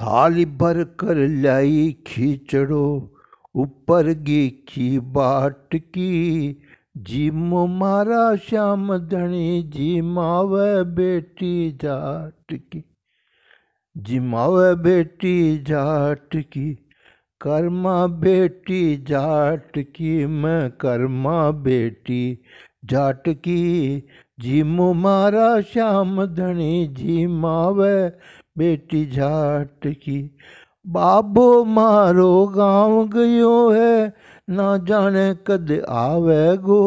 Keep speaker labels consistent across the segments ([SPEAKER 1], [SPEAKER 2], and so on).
[SPEAKER 1] थाली भर कर लाई खिचड़ो ऊपर की बाट की जिम मारा श्याम धनी जिमावे बेटी जाट की जिमावे बेटी जाट की कर्मा बेटी जाट की मैं कर्मा बेटी जाट की जिम मारा श्याम धनी जिमावे बेटी जाट की बाबो मारो गांव गयो है ना जाने कद आवे गो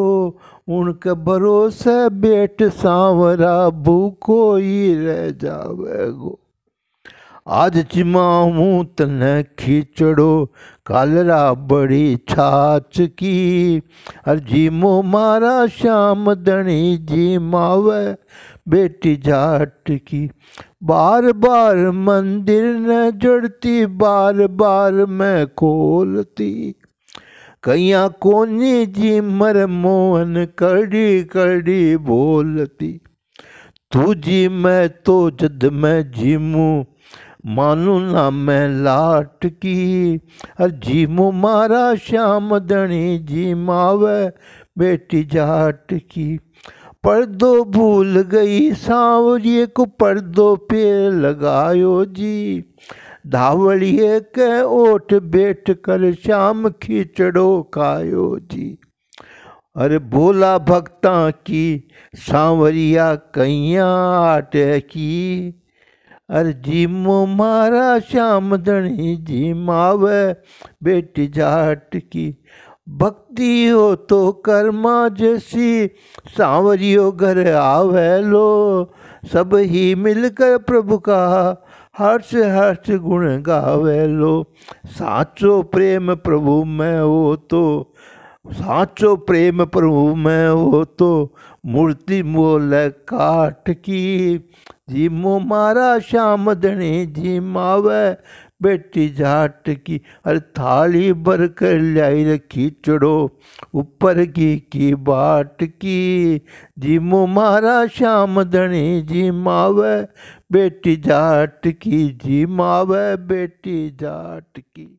[SPEAKER 1] उनके भरोसे बेट सांवरा भूखो ही रह जावे गो आज चिमाऊँ तने खिचड़ो कालरा बड़ी छाछ की अर जीमो मारा श्याम धनी जी मावे बेटी जाट की बार बार मंदिर न जुड़ती बार बार मैं खोलती कैया कोनी जी मर मोहन कड़ी कड़ी बोलती तू जी मैं तो जद मैं जीमू मानू ना मैं लाट की हर जीमू मारा श्याम धनी जी मावे बेटी जाट की पर्दो भूल गई सांवरिए को पर्दो पे लगायो जी धावड़िए के ओठ बैठ कर श्याम खिचड़ो खायो जी अरे भोला भक्ता की सांवरिया कैया आट की अरे जिमो मारा श्याम धनी जी मावे बेटी जाट की भक्ति हो तो कर्मा जैसी सांवरियो घर आवे लो सब ही मिलकर प्रभु का हर्ष हर्ष गुण गावे लो साचो प्रेम प्रभु में हो तो साचो प्रेम प्रभु में हो तो मूर्ति मोल काट की जी मो मारा श्याम दणी जी मावे बेटी जाट की अरे थाली भर कर लाई रखी चढ़ो ऊपर की की बाट की जी मो मारा श्याम धनी जी मावे बेटी जाट की जी मावे बेटी जाट की